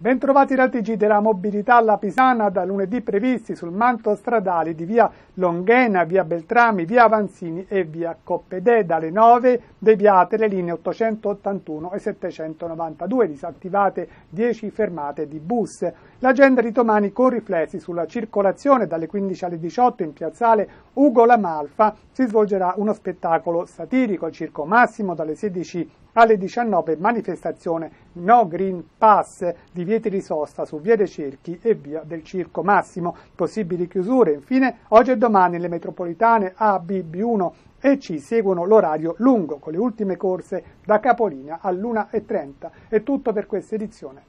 Bentrovati dal TG della mobilità alla Pisana da lunedì previsti sul manto stradale di via Longhena, via Beltrami, via Avanzini e via Coppedè. Dalle 9 deviate le linee 881 e 792, disattivate 10 fermate di bus. L'agenda di domani con riflessi sulla circolazione dalle 15 alle 18 in piazzale Ugo Lamalfa si svolgerà uno spettacolo satirico, il Circo Massimo dalle 16 alle 19 manifestazione no green pass, divieti di sosta su via dei Cerchi e via del Circo Massimo, possibili chiusure. Infine, oggi e domani le metropolitane A, B, B1 e C seguono l'orario lungo con le ultime corse da capolinea all'1.30. È tutto per questa edizione.